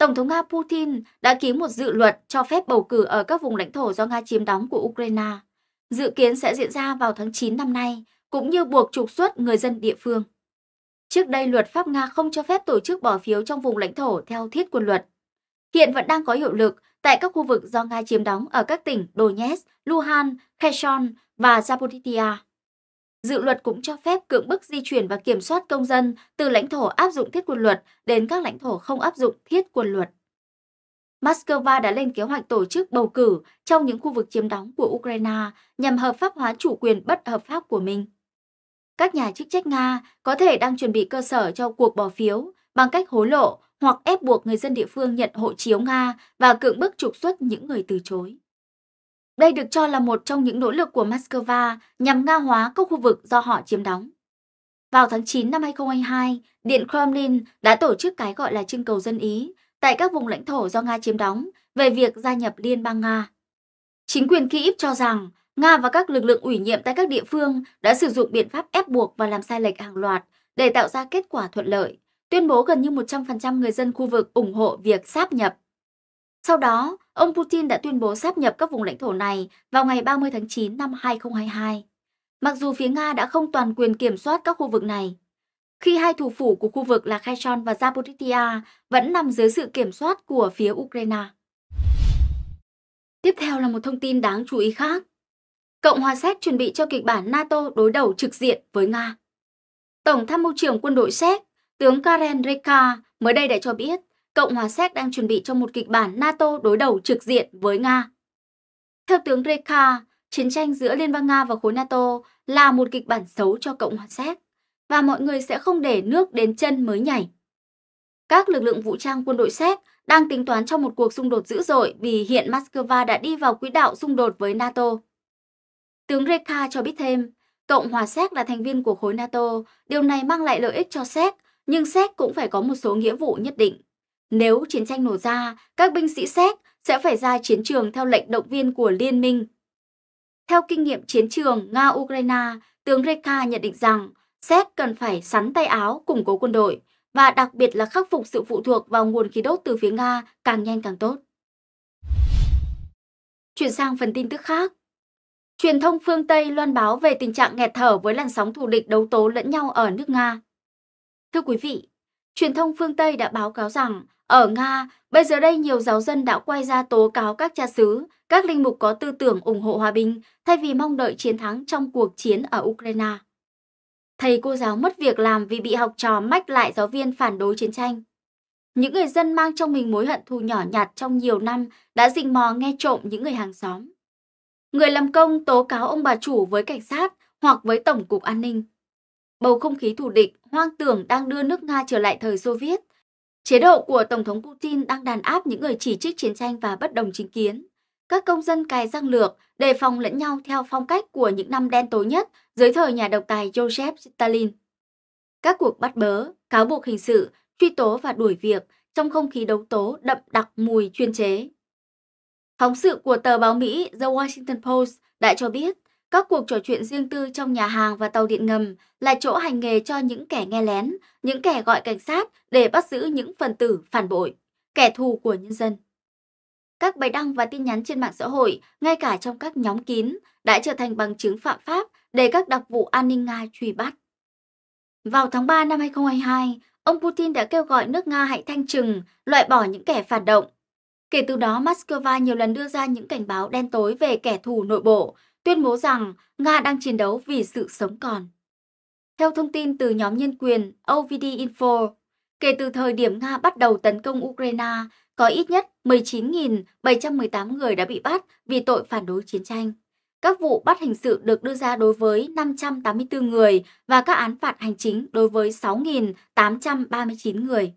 Tổng thống Nga Putin đã ký một dự luật cho phép bầu cử ở các vùng lãnh thổ do Nga chiếm đóng của Ukraine, dự kiến sẽ diễn ra vào tháng 9 năm nay, cũng như buộc trục xuất người dân địa phương. Trước đây, luật pháp Nga không cho phép tổ chức bỏ phiếu trong vùng lãnh thổ theo thiết quân luật. Hiện vẫn đang có hiệu lực tại các khu vực do Nga chiếm đóng ở các tỉnh Donetsk, Luhansk, Kherson và Zaporizhia. Dự luật cũng cho phép cưỡng bức di chuyển và kiểm soát công dân từ lãnh thổ áp dụng thiết quân luật đến các lãnh thổ không áp dụng thiết quân luật. Moscow đã lên kế hoạch tổ chức bầu cử trong những khu vực chiếm đóng của Ukraine nhằm hợp pháp hóa chủ quyền bất hợp pháp của mình. Các nhà chức trách Nga có thể đang chuẩn bị cơ sở cho cuộc bỏ phiếu bằng cách hối lộ hoặc ép buộc người dân địa phương nhận hộ chiếu Nga và cưỡng bức trục xuất những người từ chối. Đây được cho là một trong những nỗ lực của Moscow nhằm Nga hóa các khu vực do họ chiếm đóng. Vào tháng 9 năm 2022, Điện Kremlin đã tổ chức cái gọi là trưng cầu dân Ý tại các vùng lãnh thổ do Nga chiếm đóng về việc gia nhập Liên bang Nga. Chính quyền Kyiv cho rằng Nga và các lực lượng ủy nhiệm tại các địa phương đã sử dụng biện pháp ép buộc và làm sai lệch hàng loạt để tạo ra kết quả thuận lợi, tuyên bố gần như 100% người dân khu vực ủng hộ việc sáp nhập. Sau đó, ông Putin đã tuyên bố sáp nhập các vùng lãnh thổ này vào ngày 30 tháng 9 năm 2022. Mặc dù phía Nga đã không toàn quyền kiểm soát các khu vực này, khi hai thủ phủ của khu vực là Kherson và Zaporizhia vẫn nằm dưới sự kiểm soát của phía Ukraine. Tiếp theo là một thông tin đáng chú ý khác. Cộng hòa Séc chuẩn bị cho kịch bản NATO đối đầu trực diện với Nga. Tổng tham mưu trưởng quân đội Séc, tướng Karen Reka mới đây đã cho biết Cộng hòa Séc đang chuẩn bị cho một kịch bản NATO đối đầu trực diện với Nga. Theo tướng Reka, chiến tranh giữa Liên bang Nga và khối NATO là một kịch bản xấu cho Cộng hòa Séc và mọi người sẽ không để nước đến chân mới nhảy. Các lực lượng vũ trang quân đội Séc đang tính toán cho một cuộc xung đột dữ dội vì hiện Moscow đã đi vào quỹ đạo xung đột với NATO. Tướng Reka cho biết thêm, Cộng hòa Séc là thành viên của khối NATO, điều này mang lại lợi ích cho Séc, nhưng Séc cũng phải có một số nghĩa vụ nhất định. Nếu chiến tranh nổ ra, các binh sĩ Séc sẽ phải ra chiến trường theo lệnh động viên của liên minh. Theo kinh nghiệm chiến trường Nga-Ukraine, tướng Reka nhận định rằng Séc cần phải sắn tay áo củng cố quân đội và đặc biệt là khắc phục sự phụ thuộc vào nguồn khí đốt từ phía Nga càng nhanh càng tốt. Chuyển sang phần tin tức khác. Truyền thông phương Tây loan báo về tình trạng nghẹt thở với làn sóng thù địch đấu tố lẫn nhau ở nước Nga. Thưa quý vị, truyền thông phương Tây đã báo cáo rằng ở Nga, bây giờ đây nhiều giáo dân đã quay ra tố cáo các cha xứ, các linh mục có tư tưởng ủng hộ hòa bình thay vì mong đợi chiến thắng trong cuộc chiến ở Ukraine. Thầy cô giáo mất việc làm vì bị học trò mách lại giáo viên phản đối chiến tranh. Những người dân mang trong mình mối hận thù nhỏ nhặt trong nhiều năm đã dình mò nghe trộm những người hàng xóm. Người làm công tố cáo ông bà chủ với cảnh sát hoặc với Tổng cục An ninh. Bầu không khí thù địch, hoang tưởng đang đưa nước Nga trở lại thời Xô Viết. Chế độ của Tổng thống Putin đang đàn áp những người chỉ trích chiến tranh và bất đồng chính kiến. Các công dân cài răng lược, đề phòng lẫn nhau theo phong cách của những năm đen tối nhất dưới thời nhà độc tài Joseph Stalin. Các cuộc bắt bớ, cáo buộc hình sự, truy tố và đuổi việc trong không khí đấu tố đậm đặc mùi chuyên chế. Phóng sự của tờ báo Mỹ The Washington Post đã cho biết các cuộc trò chuyện riêng tư trong nhà hàng và tàu điện ngầm là chỗ hành nghề cho những kẻ nghe lén, những kẻ gọi cảnh sát để bắt giữ những phần tử phản bội, kẻ thù của nhân dân. Các bài đăng và tin nhắn trên mạng xã hội, ngay cả trong các nhóm kín, đã trở thành bằng chứng phạm pháp để các đặc vụ an ninh Nga truy bắt. Vào tháng 3 năm 2022, ông Putin đã kêu gọi nước Nga hãy thanh trừng, loại bỏ những kẻ phản động. Kể từ đó, Moscow nhiều lần đưa ra những cảnh báo đen tối về kẻ thù nội bộ tuyên bố rằng Nga đang chiến đấu vì sự sống còn. Theo thông tin từ nhóm nhân quyền OVD Info, kể từ thời điểm Nga bắt đầu tấn công Ukraine, có ít nhất 19.718 người đã bị bắt vì tội phản đối chiến tranh. Các vụ bắt hình sự được đưa ra đối với 584 người và các án phạt hành chính đối với 6.839 người.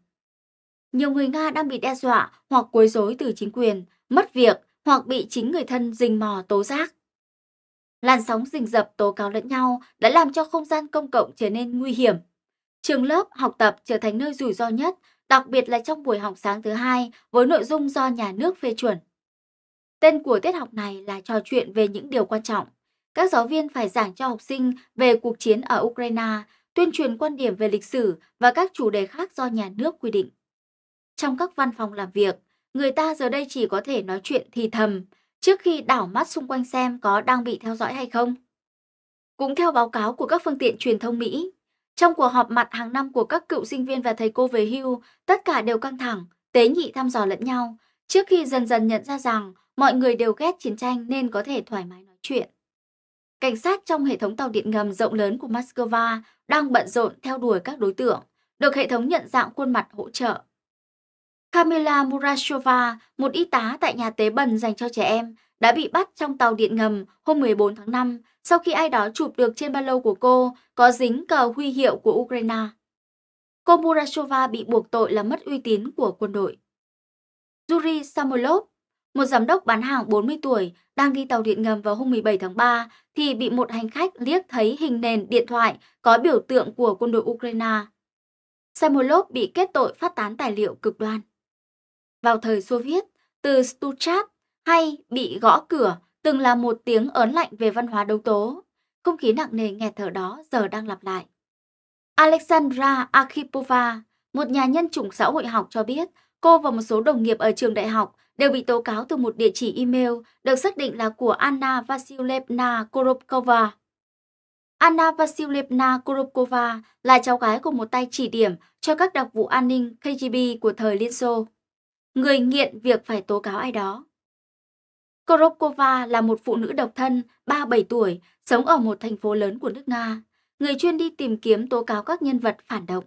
Nhiều người Nga đang bị đe dọa hoặc quấy rối từ chính quyền, mất việc hoặc bị chính người thân rình mò tố giác. Làn sóng rình rập tố cáo lẫn nhau đã làm cho không gian công cộng trở nên nguy hiểm. Trường lớp, học tập trở thành nơi rủi ro nhất, đặc biệt là trong buổi học sáng thứ hai với nội dung do nhà nước phê chuẩn. Tên của tiết học này là trò chuyện về những điều quan trọng. Các giáo viên phải giảng cho học sinh về cuộc chiến ở Ukraine, tuyên truyền quan điểm về lịch sử và các chủ đề khác do nhà nước quy định. Trong các văn phòng làm việc, người ta giờ đây chỉ có thể nói chuyện thì thầm, trước khi đảo mắt xung quanh xem có đang bị theo dõi hay không. Cũng theo báo cáo của các phương tiện truyền thông Mỹ, trong cuộc họp mặt hàng năm của các cựu sinh viên và thầy cô về hưu, tất cả đều căng thẳng, tế nhị thăm dò lẫn nhau, trước khi dần dần nhận ra rằng mọi người đều ghét chiến tranh nên có thể thoải mái nói chuyện. Cảnh sát trong hệ thống tàu điện ngầm rộng lớn của Moscow đang bận rộn theo đuổi các đối tượng, được hệ thống nhận dạng khuôn mặt hỗ trợ. Kamila Murashova, một y tá tại nhà tế bần dành cho trẻ em, đã bị bắt trong tàu điện ngầm hôm 14 tháng 5 sau khi ai đó chụp được trên ba lô của cô có dính cờ huy hiệu của Ukraine. Cô Murashova bị buộc tội là mất uy tín của quân đội. Yuri Samolov, một giám đốc bán hàng 40 tuổi đang đi tàu điện ngầm vào hôm 17 tháng 3 thì bị một hành khách liếc thấy hình nền điện thoại có biểu tượng của quân đội Ukraine. Samolov bị kết tội phát tán tài liệu cực đoan vào thời Xô Viết, từ Stuchat hay bị gõ cửa từng là một tiếng ớn lạnh về văn hóa đấu tố. Không khí nặng nề nghẹt thở đó giờ đang lặp lại. Alexandra Akhipova, một nhà nhân chủng xã hội học cho biết cô và một số đồng nghiệp ở trường đại học đều bị tố cáo từ một địa chỉ email được xác định là của Anna Vasilevna Korobkova. Anna Vasilevna Korobkova là cháu gái của một tay chỉ điểm cho các đặc vụ an ninh KGB của thời Liên Xô người nghiện việc phải tố cáo ai đó. Korokova là một phụ nữ độc thân, 37 tuổi, sống ở một thành phố lớn của nước Nga, người chuyên đi tìm kiếm tố cáo các nhân vật phản động.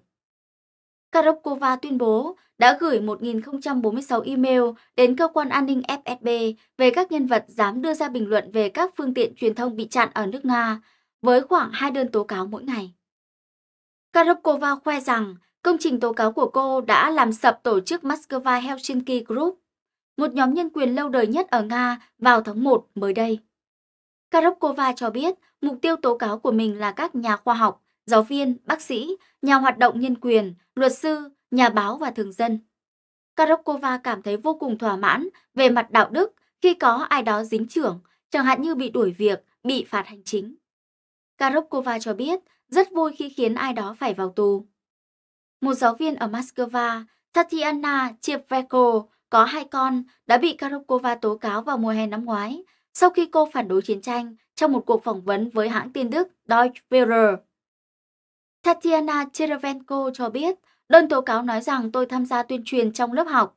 Karokova tuyên bố đã gửi 1046 email đến cơ quan an ninh FSB về các nhân vật dám đưa ra bình luận về các phương tiện truyền thông bị chặn ở nước Nga, với khoảng hai đơn tố cáo mỗi ngày. Karokova khoe rằng Công trình tố cáo của cô đã làm sập tổ chức Moscow Helsinki Group, một nhóm nhân quyền lâu đời nhất ở Nga vào tháng 1 mới đây. Karopkova cho biết mục tiêu tố cáo của mình là các nhà khoa học, giáo viên, bác sĩ, nhà hoạt động nhân quyền, luật sư, nhà báo và thường dân. Karopkova cảm thấy vô cùng thỏa mãn về mặt đạo đức khi có ai đó dính trưởng, chẳng hạn như bị đuổi việc, bị phạt hành chính. Karopkova cho biết rất vui khi khiến ai đó phải vào tù một giáo viên ở Moscow, Tatiana Chepveko, có hai con, đã bị Karokova tố cáo vào mùa hè năm ngoái sau khi cô phản đối chiến tranh trong một cuộc phỏng vấn với hãng tin Đức Deutsche Welle. Tatiana Cherevenko cho biết, đơn tố cáo nói rằng tôi tham gia tuyên truyền trong lớp học.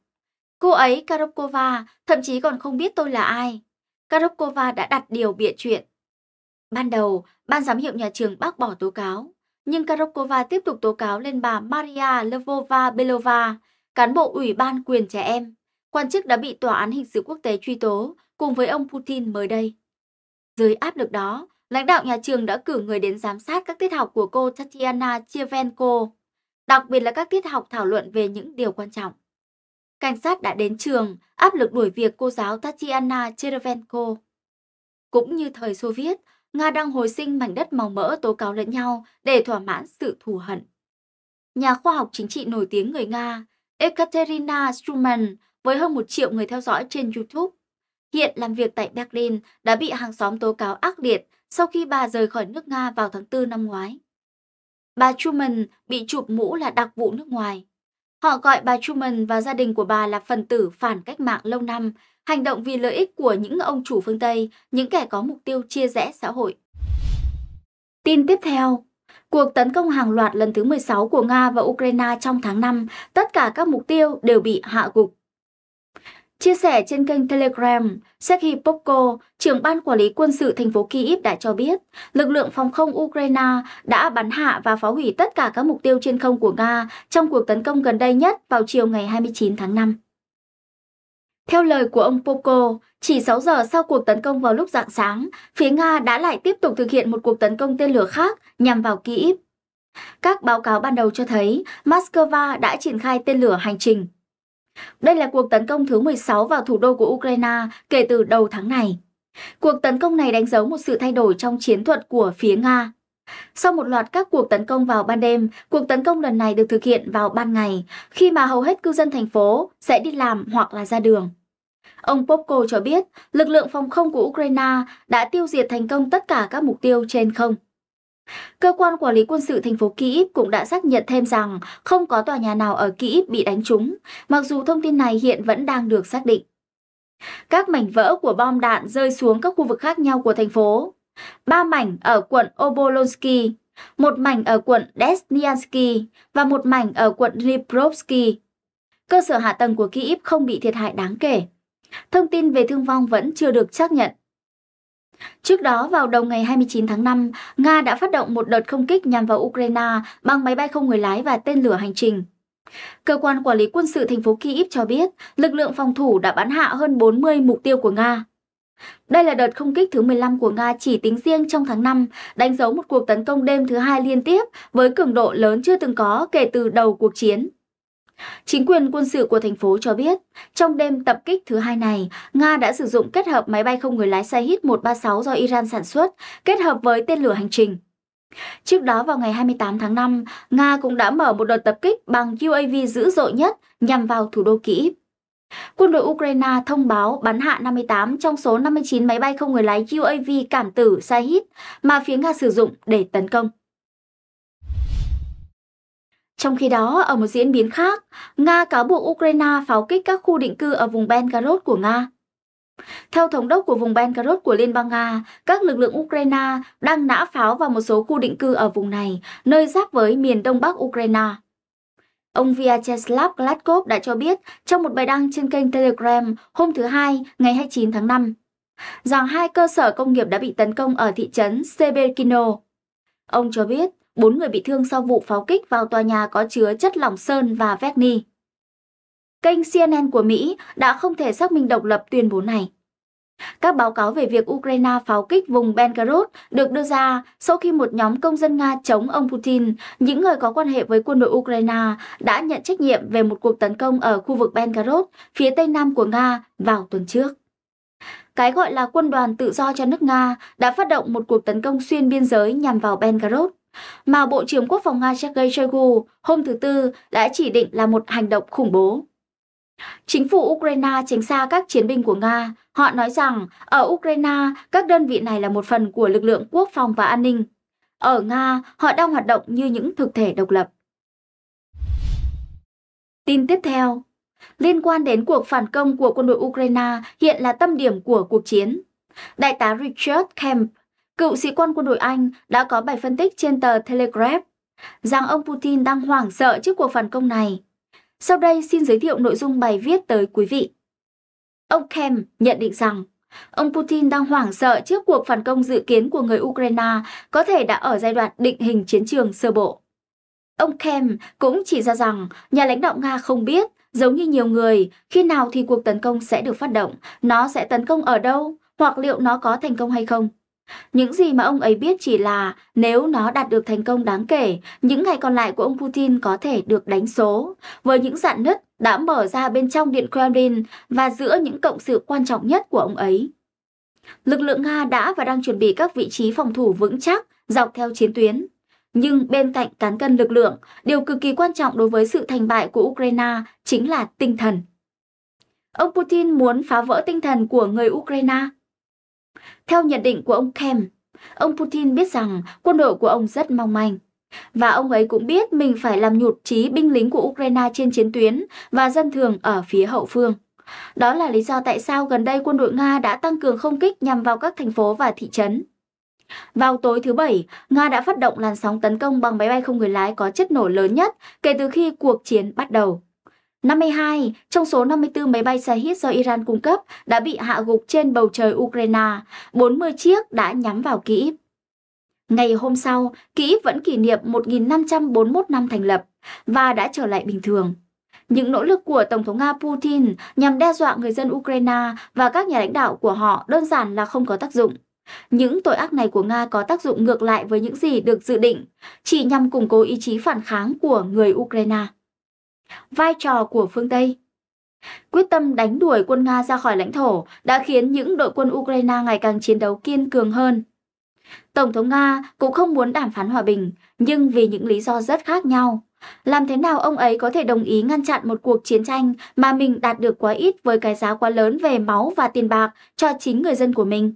Cô ấy, Karokova, thậm chí còn không biết tôi là ai. Karokova đã đặt điều bịa chuyện. Ban đầu, ban giám hiệu nhà trường bác bỏ tố cáo nhưng Karokova tiếp tục tố cáo lên bà Maria Lvova Belova, cán bộ Ủy ban quyền trẻ em. Quan chức đã bị Tòa án Hình sự Quốc tế truy tố cùng với ông Putin mới đây. Dưới áp lực đó, lãnh đạo nhà trường đã cử người đến giám sát các tiết học của cô Tatiana Chevenko, đặc biệt là các tiết học thảo luận về những điều quan trọng. Cảnh sát đã đến trường, áp lực đuổi việc cô giáo Tatiana Chevenko. Cũng như thời Xô Viết, Nga đang hồi sinh mảnh đất màu mỡ tố cáo lẫn nhau để thỏa mãn sự thù hận. Nhà khoa học chính trị nổi tiếng người Nga Ekaterina Struman với hơn một triệu người theo dõi trên YouTube, hiện làm việc tại Berlin đã bị hàng xóm tố cáo ác liệt sau khi bà rời khỏi nước Nga vào tháng 4 năm ngoái. Bà Truman bị chụp mũ là đặc vụ nước ngoài, Họ gọi bà Truman và gia đình của bà là phần tử phản cách mạng lâu năm, hành động vì lợi ích của những ông chủ phương Tây, những kẻ có mục tiêu chia rẽ xã hội. Tin tiếp theo, cuộc tấn công hàng loạt lần thứ 16 của Nga và Ukraine trong tháng 5, tất cả các mục tiêu đều bị hạ gục. Chia sẻ trên kênh Telegram, Sergei Popko, trưởng ban quản lý quân sự thành phố Kyiv đã cho biết, lực lượng phòng không Ukraine đã bắn hạ và phá hủy tất cả các mục tiêu trên không của Nga trong cuộc tấn công gần đây nhất vào chiều ngày 29 tháng 5. Theo lời của ông Popko, chỉ 6 giờ sau cuộc tấn công vào lúc rạng sáng, phía Nga đã lại tiếp tục thực hiện một cuộc tấn công tên lửa khác nhằm vào Kyiv. Các báo cáo ban đầu cho thấy Moscow đã triển khai tên lửa hành trình đây là cuộc tấn công thứ 16 vào thủ đô của Ukraine kể từ đầu tháng này. Cuộc tấn công này đánh dấu một sự thay đổi trong chiến thuật của phía Nga. Sau một loạt các cuộc tấn công vào ban đêm, cuộc tấn công lần này được thực hiện vào ban ngày, khi mà hầu hết cư dân thành phố sẽ đi làm hoặc là ra đường. Ông Popko cho biết lực lượng phòng không của Ukraine đã tiêu diệt thành công tất cả các mục tiêu trên không. Cơ quan quản lý quân sự thành phố Kyiv cũng đã xác nhận thêm rằng không có tòa nhà nào ở Kyiv bị đánh trúng, mặc dù thông tin này hiện vẫn đang được xác định. Các mảnh vỡ của bom đạn rơi xuống các khu vực khác nhau của thành phố. Ba mảnh ở quận Obolonsky, một mảnh ở quận Desniansky và một mảnh ở quận Dniprovsky. Cơ sở hạ tầng của Kyiv không bị thiệt hại đáng kể. Thông tin về thương vong vẫn chưa được xác nhận. Trước đó, vào đầu ngày 29 tháng 5, Nga đã phát động một đợt không kích nhằm vào Ukraine bằng máy bay không người lái và tên lửa hành trình. Cơ quan quản lý quân sự thành phố Kyiv cho biết lực lượng phòng thủ đã bắn hạ hơn 40 mục tiêu của Nga. Đây là đợt không kích thứ 15 của Nga chỉ tính riêng trong tháng 5, đánh dấu một cuộc tấn công đêm thứ hai liên tiếp với cường độ lớn chưa từng có kể từ đầu cuộc chiến. Chính quyền quân sự của thành phố cho biết, trong đêm tập kích thứ hai này, Nga đã sử dụng kết hợp máy bay không người lái Shahid-136 do Iran sản xuất, kết hợp với tên lửa hành trình. Trước đó vào ngày 28 tháng 5, Nga cũng đã mở một đợt tập kích bằng UAV dữ dội nhất nhằm vào thủ đô Kyiv. Quân đội Ukraine thông báo bắn hạ 58 trong số 59 máy bay không người lái UAV cảm tử Shahid mà phía Nga sử dụng để tấn công. Trong khi đó, ở một diễn biến khác, Nga cáo buộc Ukraine pháo kích các khu định cư ở vùng Belgorod của Nga. Theo thống đốc của vùng Belgorod của Liên bang Nga, các lực lượng Ukraine đang nã pháo vào một số khu định cư ở vùng này, nơi giáp với miền đông bắc Ukraine. Ông Vyacheslav Gladkov đã cho biết trong một bài đăng trên kênh Telegram hôm thứ Hai, ngày 29 tháng 5, rằng hai cơ sở công nghiệp đã bị tấn công ở thị trấn Seberkino. Ông cho biết 4 người bị thương sau vụ pháo kích vào tòa nhà có chứa chất lỏng sơn và vecni. Kênh CNN của Mỹ đã không thể xác minh độc lập tuyên bố này. Các báo cáo về việc Ukraine pháo kích vùng Belgorod được đưa ra sau khi một nhóm công dân Nga chống ông Putin, những người có quan hệ với quân đội Ukraine, đã nhận trách nhiệm về một cuộc tấn công ở khu vực Belgorod, phía tây nam của Nga, vào tuần trước. Cái gọi là quân đoàn tự do cho nước Nga đã phát động một cuộc tấn công xuyên biên giới nhằm vào Belgorod mà Bộ trưởng Quốc phòng Nga Sergei Shoigu hôm thứ Tư đã chỉ định là một hành động khủng bố. Chính phủ Ukraine tránh xa các chiến binh của Nga. Họ nói rằng ở Ukraine, các đơn vị này là một phần của lực lượng quốc phòng và an ninh. Ở Nga, họ đang hoạt động như những thực thể độc lập. Tin tiếp theo Liên quan đến cuộc phản công của quân đội Ukraine hiện là tâm điểm của cuộc chiến. Đại tá Richard Kemp, Cựu sĩ quan quân đội Anh đã có bài phân tích trên tờ Telegraph rằng ông Putin đang hoảng sợ trước cuộc phản công này. Sau đây xin giới thiệu nội dung bài viết tới quý vị. Ông Kem nhận định rằng ông Putin đang hoảng sợ trước cuộc phản công dự kiến của người Ukraine có thể đã ở giai đoạn định hình chiến trường sơ bộ. Ông Kem cũng chỉ ra rằng nhà lãnh đạo Nga không biết, giống như nhiều người, khi nào thì cuộc tấn công sẽ được phát động, nó sẽ tấn công ở đâu, hoặc liệu nó có thành công hay không. Những gì mà ông ấy biết chỉ là nếu nó đạt được thành công đáng kể, những ngày còn lại của ông Putin có thể được đánh số. Với những dạn nứt đã mở ra bên trong Điện Kremlin và giữa những cộng sự quan trọng nhất của ông ấy. Lực lượng Nga đã và đang chuẩn bị các vị trí phòng thủ vững chắc dọc theo chiến tuyến. Nhưng bên cạnh cán cân lực lượng, điều cực kỳ quan trọng đối với sự thành bại của Ukraine chính là tinh thần. Ông Putin muốn phá vỡ tinh thần của người Ukraine theo nhận định của ông Kem, ông Putin biết rằng quân đội của ông rất mong manh. Và ông ấy cũng biết mình phải làm nhụt chí binh lính của Ukraine trên chiến tuyến và dân thường ở phía hậu phương. Đó là lý do tại sao gần đây quân đội Nga đã tăng cường không kích nhằm vào các thành phố và thị trấn. Vào tối thứ Bảy, Nga đã phát động làn sóng tấn công bằng máy bay không người lái có chất nổ lớn nhất kể từ khi cuộc chiến bắt đầu. 52. Trong số 54 máy bay xe Shahid do Iran cung cấp đã bị hạ gục trên bầu trời Ukraine, 40 chiếc đã nhắm vào Kyiv. Ngày hôm sau, Kyiv vẫn kỷ niệm 1.541 năm thành lập và đã trở lại bình thường. Những nỗ lực của Tổng thống Nga Putin nhằm đe dọa người dân Ukraine và các nhà lãnh đạo của họ đơn giản là không có tác dụng. Những tội ác này của Nga có tác dụng ngược lại với những gì được dự định, chỉ nhằm củng cố ý chí phản kháng của người Ukraine. Vai trò của phương Tây Quyết tâm đánh đuổi quân Nga ra khỏi lãnh thổ đã khiến những đội quân Ukraine ngày càng chiến đấu kiên cường hơn. Tổng thống Nga cũng không muốn đàm phán hòa bình, nhưng vì những lý do rất khác nhau. Làm thế nào ông ấy có thể đồng ý ngăn chặn một cuộc chiến tranh mà mình đạt được quá ít với cái giá quá lớn về máu và tiền bạc cho chính người dân của mình?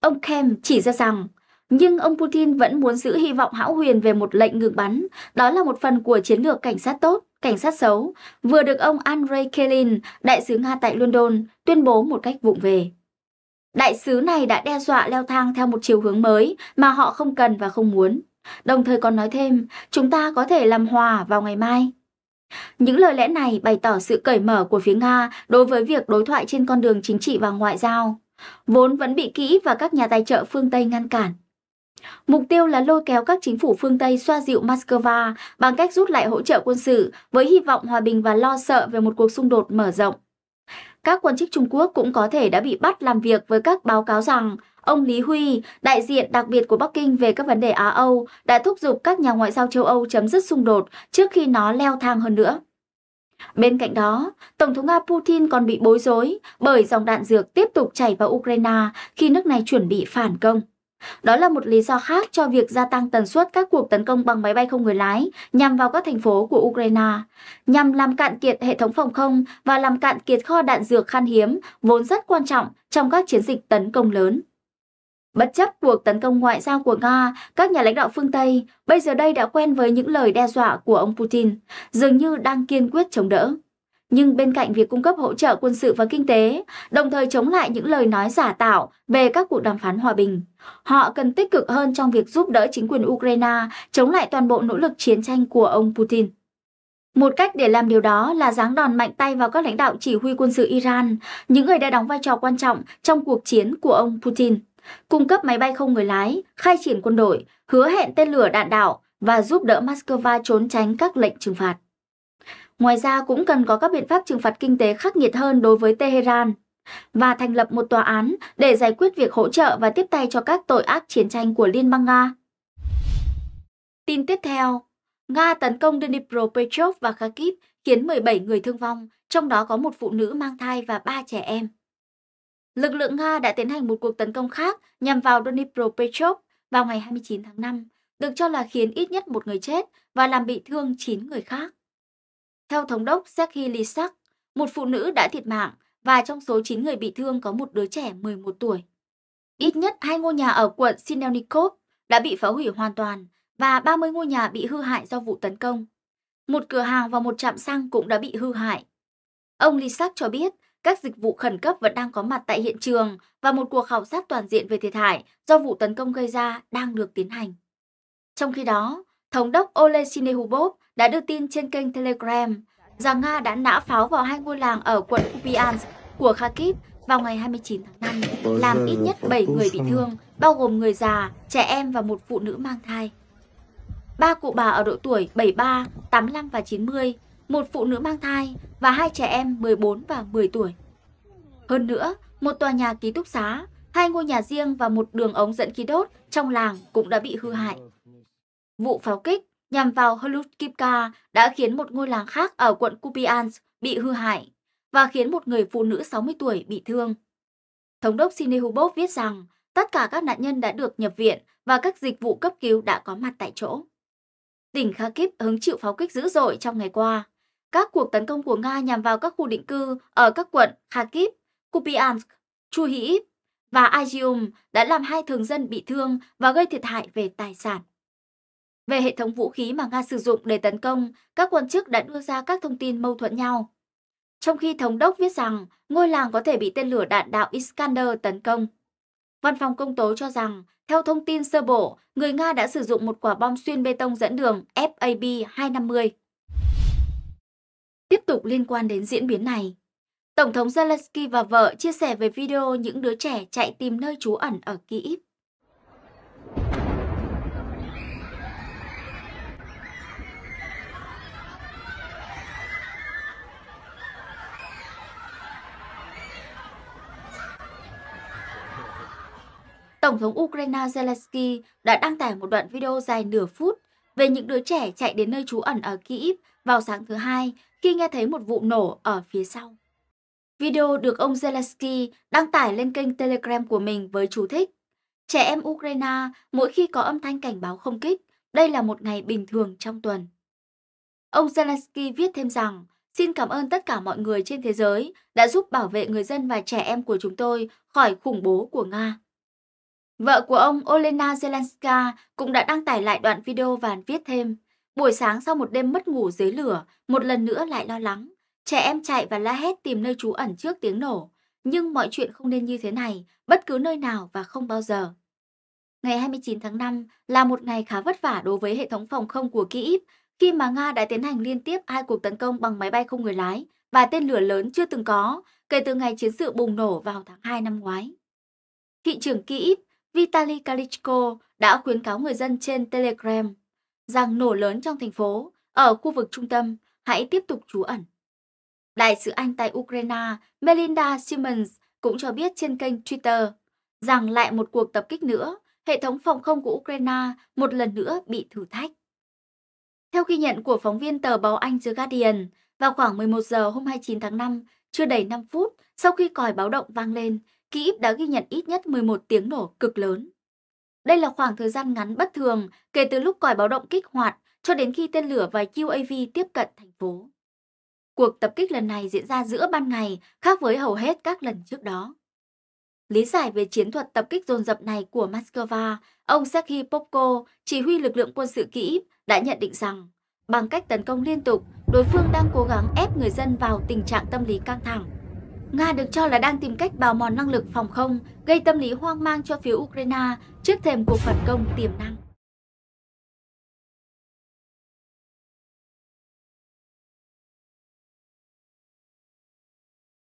Ông Kem chỉ ra rằng nhưng ông Putin vẫn muốn giữ hy vọng hão huyền về một lệnh ngừng bắn. Đó là một phần của chiến lược cảnh sát tốt, cảnh sát xấu, vừa được ông Andrei Kelin, đại sứ Nga tại London, tuyên bố một cách vụng về. Đại sứ này đã đe dọa leo thang theo một chiều hướng mới mà họ không cần và không muốn. Đồng thời còn nói thêm, chúng ta có thể làm hòa vào ngày mai. Những lời lẽ này bày tỏ sự cởi mở của phía Nga đối với việc đối thoại trên con đường chính trị và ngoại giao, vốn vẫn bị kỹ và các nhà tài trợ phương Tây ngăn cản. Mục tiêu là lôi kéo các chính phủ phương Tây xoa dịu Moscow bằng cách rút lại hỗ trợ quân sự với hy vọng hòa bình và lo sợ về một cuộc xung đột mở rộng. Các quan chức Trung Quốc cũng có thể đã bị bắt làm việc với các báo cáo rằng ông Lý Huy, đại diện đặc biệt của Bắc Kinh về các vấn đề Á-Âu, đã thúc giục các nhà ngoại giao châu Âu chấm dứt xung đột trước khi nó leo thang hơn nữa. Bên cạnh đó, Tổng thống Nga Putin còn bị bối rối bởi dòng đạn dược tiếp tục chảy vào Ukraine khi nước này chuẩn bị phản công. Đó là một lý do khác cho việc gia tăng tần suất các cuộc tấn công bằng máy bay không người lái nhằm vào các thành phố của Ukraine, nhằm làm cạn kiệt hệ thống phòng không và làm cạn kiệt kho đạn dược khan hiếm vốn rất quan trọng trong các chiến dịch tấn công lớn. Bất chấp cuộc tấn công ngoại giao của Nga, các nhà lãnh đạo phương Tây bây giờ đây đã quen với những lời đe dọa của ông Putin, dường như đang kiên quyết chống đỡ nhưng bên cạnh việc cung cấp hỗ trợ quân sự và kinh tế, đồng thời chống lại những lời nói giả tạo về các cuộc đàm phán hòa bình. Họ cần tích cực hơn trong việc giúp đỡ chính quyền Ukraine chống lại toàn bộ nỗ lực chiến tranh của ông Putin. Một cách để làm điều đó là giáng đòn mạnh tay vào các lãnh đạo chỉ huy quân sự Iran, những người đã đóng vai trò quan trọng trong cuộc chiến của ông Putin, cung cấp máy bay không người lái, khai triển quân đội, hứa hẹn tên lửa đạn đạo và giúp đỡ Moscow trốn tránh các lệnh trừng phạt. Ngoài ra cũng cần có các biện pháp trừng phạt kinh tế khắc nghiệt hơn đối với Tehran và thành lập một tòa án để giải quyết việc hỗ trợ và tiếp tay cho các tội ác chiến tranh của Liên bang Nga. Tin tiếp theo, Nga tấn công Dnipropetrovsk và Kharkiv khiến 17 người thương vong, trong đó có một phụ nữ mang thai và ba trẻ em. Lực lượng Nga đã tiến hành một cuộc tấn công khác nhằm vào Dnipropetrovsk vào ngày 29 tháng 5, được cho là khiến ít nhất một người chết và làm bị thương 9 người khác. Theo thống đốc Sergei Lisak, một phụ nữ đã thiệt mạng và trong số 9 người bị thương có một đứa trẻ 11 tuổi. Ít nhất hai ngôi nhà ở quận Sinelnikov đã bị phá hủy hoàn toàn và 30 ngôi nhà bị hư hại do vụ tấn công. Một cửa hàng và một trạm xăng cũng đã bị hư hại. Ông Lisak cho biết các dịch vụ khẩn cấp vẫn đang có mặt tại hiện trường và một cuộc khảo sát toàn diện về thiệt hại do vụ tấn công gây ra đang được tiến hành. Trong khi đó, Thống đốc Olesine Hubov đã đưa tin trên kênh Telegram rằng Nga đã nã pháo vào hai ngôi làng ở quận Kupiansk của Kharkiv vào ngày 29 tháng 5, làm ít nhất 7 người bị thương, bao gồm người già, trẻ em và một phụ nữ mang thai. Ba cụ bà ở độ tuổi 73, 85 và 90, một phụ nữ mang thai và hai trẻ em 14 và 10 tuổi. Hơn nữa, một tòa nhà ký túc xá, hai ngôi nhà riêng và một đường ống dẫn khí đốt trong làng cũng đã bị hư hại. Vụ pháo kích nhằm vào Holukivka đã khiến một ngôi làng khác ở quận Kupiansk bị hư hại và khiến một người phụ nữ 60 tuổi bị thương. Thống đốc Sinehubov viết rằng tất cả các nạn nhân đã được nhập viện và các dịch vụ cấp cứu đã có mặt tại chỗ. Tỉnh Kharkiv hứng chịu pháo kích dữ dội trong ngày qua. Các cuộc tấn công của Nga nhằm vào các khu định cư ở các quận Kharkiv, Kupiansk, Chuhiv và Izium đã làm hai thường dân bị thương và gây thiệt hại về tài sản. Về hệ thống vũ khí mà Nga sử dụng để tấn công, các quan chức đã đưa ra các thông tin mâu thuẫn nhau. Trong khi thống đốc viết rằng ngôi làng có thể bị tên lửa đạn đạo Iskander tấn công. Văn phòng công tố cho rằng, theo thông tin sơ bộ, người Nga đã sử dụng một quả bom xuyên bê tông dẫn đường FAB-250. Tiếp tục liên quan đến diễn biến này, Tổng thống Zelensky và vợ chia sẻ về video những đứa trẻ chạy tìm nơi trú ẩn ở Kyiv. Tổng thống Ukraine Zelensky đã đăng tải một đoạn video dài nửa phút về những đứa trẻ chạy đến nơi trú ẩn ở Kyiv vào sáng thứ Hai khi nghe thấy một vụ nổ ở phía sau. Video được ông Zelensky đăng tải lên kênh Telegram của mình với chú thích Trẻ em Ukraine mỗi khi có âm thanh cảnh báo không kích, đây là một ngày bình thường trong tuần. Ông Zelensky viết thêm rằng, xin cảm ơn tất cả mọi người trên thế giới đã giúp bảo vệ người dân và trẻ em của chúng tôi khỏi khủng bố của Nga. Vợ của ông Olena Zelenska cũng đã đăng tải lại đoạn video và viết thêm Buổi sáng sau một đêm mất ngủ dưới lửa, một lần nữa lại lo lắng. Trẻ em chạy và la hét tìm nơi trú ẩn trước tiếng nổ. Nhưng mọi chuyện không nên như thế này, bất cứ nơi nào và không bao giờ. Ngày 29 tháng 5 là một ngày khá vất vả đối với hệ thống phòng không của Kyiv khi mà Nga đã tiến hành liên tiếp hai cuộc tấn công bằng máy bay không người lái và tên lửa lớn chưa từng có kể từ ngày chiến sự bùng nổ vào tháng 2 năm ngoái. Thị trưởng Kyiv Vitaly Klitschko đã khuyến cáo người dân trên Telegram rằng nổ lớn trong thành phố, ở khu vực trung tâm, hãy tiếp tục trú ẩn. Đại sứ Anh tại Ukraine Melinda Simmons cũng cho biết trên kênh Twitter rằng lại một cuộc tập kích nữa, hệ thống phòng không của Ukraine một lần nữa bị thử thách. Theo ghi nhận của phóng viên tờ báo Anh The Guardian, vào khoảng 11 giờ hôm 29 tháng 5, chưa đầy 5 phút sau khi còi báo động vang lên, Kyiv đã ghi nhận ít nhất 11 tiếng nổ cực lớn. Đây là khoảng thời gian ngắn bất thường kể từ lúc còi báo động kích hoạt cho đến khi tên lửa và UAV tiếp cận thành phố. Cuộc tập kích lần này diễn ra giữa ban ngày, khác với hầu hết các lần trước đó. Lý giải về chiến thuật tập kích dồn dập này của Moscow, ông Sergei Popko, chỉ huy lực lượng quân sự Kyiv, đã nhận định rằng bằng cách tấn công liên tục, đối phương đang cố gắng ép người dân vào tình trạng tâm lý căng thẳng Nga được cho là đang tìm cách bào mòn năng lực phòng không, gây tâm lý hoang mang cho phía Ukraine trước thềm cuộc phản công tiềm năng.